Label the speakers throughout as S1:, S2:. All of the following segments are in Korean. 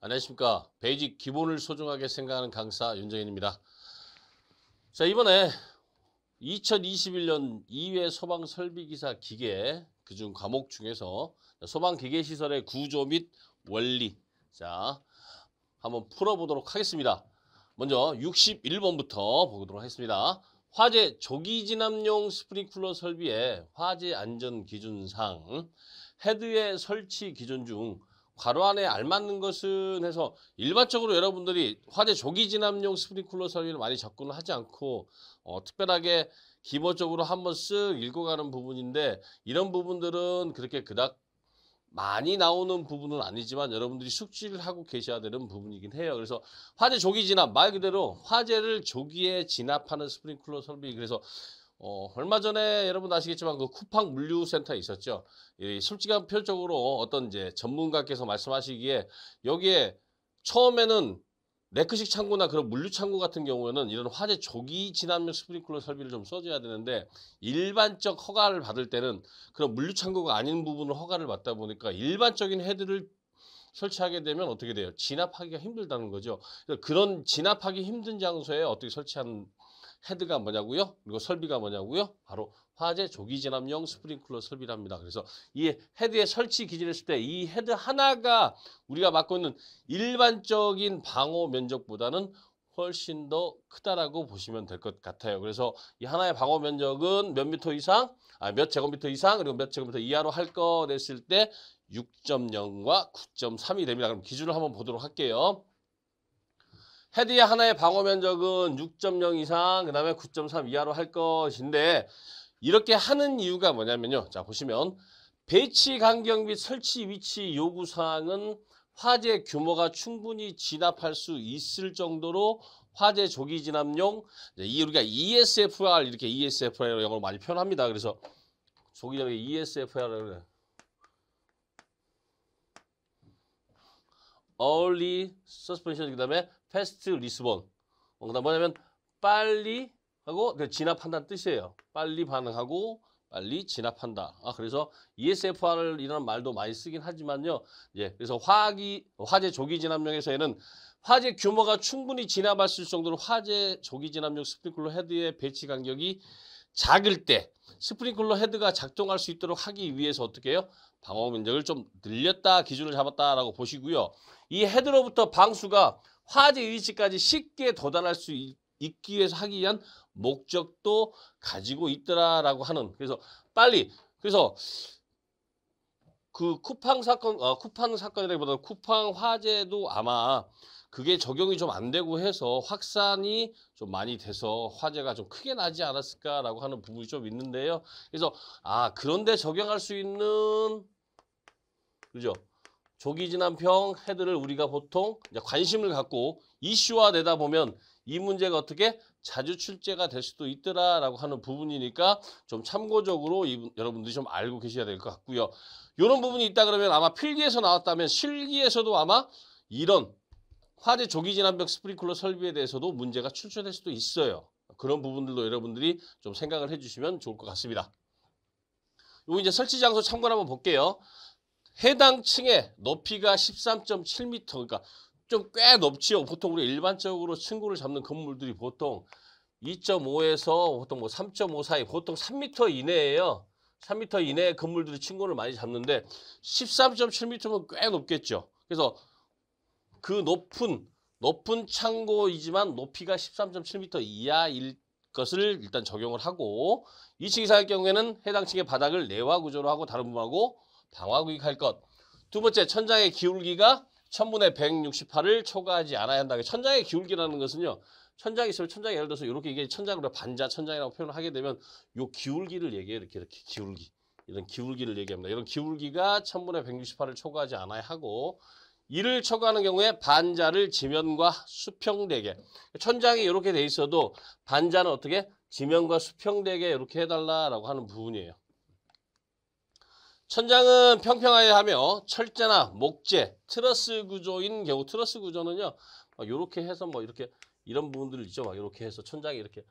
S1: 안녕하십니까. 베이직 기본을 소중하게 생각하는 강사 윤정인입니다 자, 이번에 2021년 2회 소방 설비 기사 기계 그중 과목 중에서 소방 기계 시설의 구조 및 원리 자, 한번 풀어 보도록 하겠습니다. 먼저 61번부터 보도록 하겠습니다. 화재 조기 진압용 스프링쿨러 설비의 화재 안전 기준상 헤드의 설치 기준 중 괄호 안에 알맞는 것은 해서 일반적으로 여러분들이 화재 조기 진압용 스프링쿨러 설비를 많이 접근을 하지 않고 어, 특별하게 기본적으로 한번 쓱 읽고 가는 부분인데 이런 부분들은 그렇게 그닥 많이 나오는 부분은 아니지만 여러분들이 숙지를 하고 계셔야 되는 부분이긴 해요. 그래서 화재 조기 진압 말 그대로 화재를 조기에 진압하는 스프링쿨러 설비 그래서 어, 얼마 전에 여러분 아시겠지만 그 쿠팡 물류센터 있었죠. 이 솔직한 표적으로 어떤 이제 전문가께서 말씀하시기에 여기에 처음에는 레크식 창고나 그런 물류 창고 같은 경우에는 이런 화재 조기 진압용 스프링클러 설비를 좀 써줘야 되는데 일반적 허가를 받을 때는 그런 물류 창고가 아닌 부분을 허가를 받다 보니까 일반적인 헤드를 설치하게 되면 어떻게 돼요? 진압하기가 힘들다는 거죠. 그런 진압하기 힘든 장소에 어떻게 설치한 헤드가 뭐냐고요? 그리고 설비가 뭐냐고요? 바로 화재 조기 진압용 스프링클러 설비랍니다. 그래서 이 헤드의 설치 기준을 했을 때 이 헤드 하나가 우리가 맡고 있는 일반적인 방호 면적보다는 훨씬 더 크다라고 보시면 될 것 같아요. 그래서 이 하나의 방어 면적은 몇 미터 이상, 아, 몇 제곱미터 이상, 그리고 몇 제곱미터 이하로 할 거됐을때 6.0과 9.3이 됩니다. 그럼 기준을 한번 보도록 할게요. 헤드의 하나의 방어 면적은 6.0 이상, 그 다음에 9.3 이하로 할 것인데 이렇게 하는 이유가 뭐냐면요. 자 보시면 배치 간격 및 설치 위치 요구 사항은 화재 규모가 충분히 진압할 수 있을 정도로 화재 조기 진압용 이 우리가 ESFR 이렇게 ESFR라고 영어로 많이 표현합니다. 그래서 조기 전압 ESFR을 early suspension 그다음에 fast 리스본. 어, 그다음 뭐냐면 빨리 하고 그 진압한다는 뜻이에요. 빨리 반응하고 빨리 진압한다. 아, 그래서 ESFR이라는 말도 많이 쓰긴 하지만요. 예, 그래서 화기, 화재 조기 진압용에서 얘는 화재 규모가 충분히 진압할 수 있을 정도로 화재 조기 진압용 스프링클러 헤드의 배치 간격이 작을 때 스프링클러 헤드가 작동할 수 있도록 하기 위해서 어떻게 해요? 방어 면적을 좀 늘렸다 기준을 잡았다라고 보시고요. 이 헤드로부터 방수가 화재 위치까지 쉽게 도달할 수 있, 있기 위해서 하기 위한 목적도 가지고 있더라라고 하는 그래서 빨리 그래서 그 쿠팡 사건, 어, 쿠팡 사건이라기보다는 쿠팡 화재도 아마 그게 적용이 좀 안 되고 해서 확산이 좀 많이 돼서 화재가 좀 크게 나지 않았을까라고 하는 부분이 좀 있는데요. 그래서 아 그런데 적용할 수 있는 그죠? 조기 진안병 헤드를 우리가 보통 관심을 갖고 이슈화되다 보면 이 문제가 어떻게 자주 출제가 될 수도 있더라라고 하는 부분이니까 좀 참고적으로 이, 여러분들이 좀 알고 계셔야 될 것 같고요. 이런 부분이 있다 그러면 아마 필기에서 나왔다면 실기에서도 아마 이런 화재 조기 진압벽 스프링클러 설비에 대해서도 문제가 출제될 수도 있어요. 그런 부분들도 여러분들이 좀 생각을 해주시면 좋을 것 같습니다. 요 이제 설치 장소 참고를 한번 볼게요. 해당 층의 높이가 13.7m, 그러니까 좀꽤 높지요. 보통 우리 일반적으로 층고를 잡는 건물들이 보통 2.5에서 보통 뭐 3.5 사이, 보통 3m 이내예요. 3m 이내에 건물들이 층고를 많이 잡는데 13.7m면 꽤 높겠죠. 그래서 그 높은 높은 창고이지만 높이가 13.7m 이하일 것을 일단 적용을 하고 2층 이상의 경우에는 해당 층의 바닥을 내화 구조로 하고 다른 분하고 방화 구입할 것. 두 번째 천장의 기울기가 천분의 168을 초과하지 않아야 한다. 천장의 기울기라는 것은요. 천장이 있으면 천장이 예를 들어서 이렇게 이게 천장으로 반자 천장이라고 표현을 하게 되면 요 기울기를 얘기해요. 이렇게 이렇게 기울기. 이런 기울기를 얘기합니다. 이런 기울기가 천분의 168을 초과하지 않아야 하고 이를 초과하는 경우에 반자를 지면과 수평되게 천장이 이렇게 돼 있어도 반자는 어떻게 지면과 수평되게 이렇게 해달라라고 하는 부분이에요. 천장은 평평하게 하며 철제나 목재, 트러스 구조인 경우 트러스 구조는요. 이렇게 해서 뭐 이렇게 이런 부분들 있죠. 막 이렇게 해서 천장에 이렇게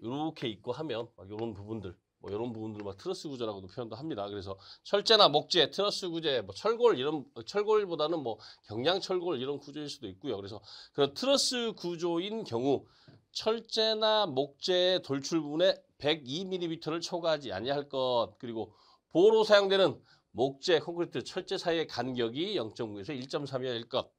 S1: 이렇게 있고 하면 막 이런 부분들 뭐 이런 부분들막 트러스 구조라고도 표현도 합니다. 그래서 철제나 목재, 트러스 구제, 뭐 철골 이런 철골보다는 뭐 경량 철골 이런 구조일 수도 있고요. 그래서 그런 트러스 구조인 경우 철제나 목재 돌출 부분에 102mm를 초과하지 아니할 것 그리고 보호로 사용되는 목재, 콘크리트, 철제 사이의 간격이 0.9에서 1.3이어일 것.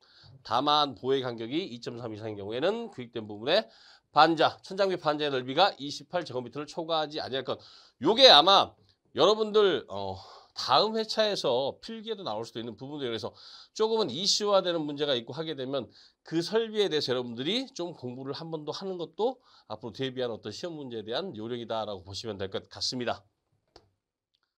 S1: 다만 보의 간격이 2.3 이상인 경우에는 구입된 부분에 반자, 천장 비 반자의 넓이가 28제곱미터를 초과하지 아니할 것. 요게 아마 여러분들 어, 다음 회차에서 필기에도 나올 수도 있는 부분들 그래서 조금은 이슈화되는 문제가 있고 하게 되면 그 설비에 대해서 여러분들이 좀 공부를 한 번 더 하는 것도 앞으로 대비한 어떤 시험 문제에 대한 요령이다라고 보시면 될 것 같습니다.